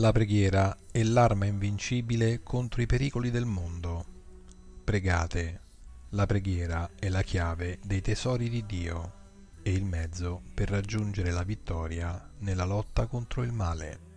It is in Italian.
La preghiera è l'arma invincibile contro i pericoli del mondo. Pregate. La preghiera è la chiave dei tesori di Dio e il mezzo per raggiungere la vittoria nella lotta contro il male.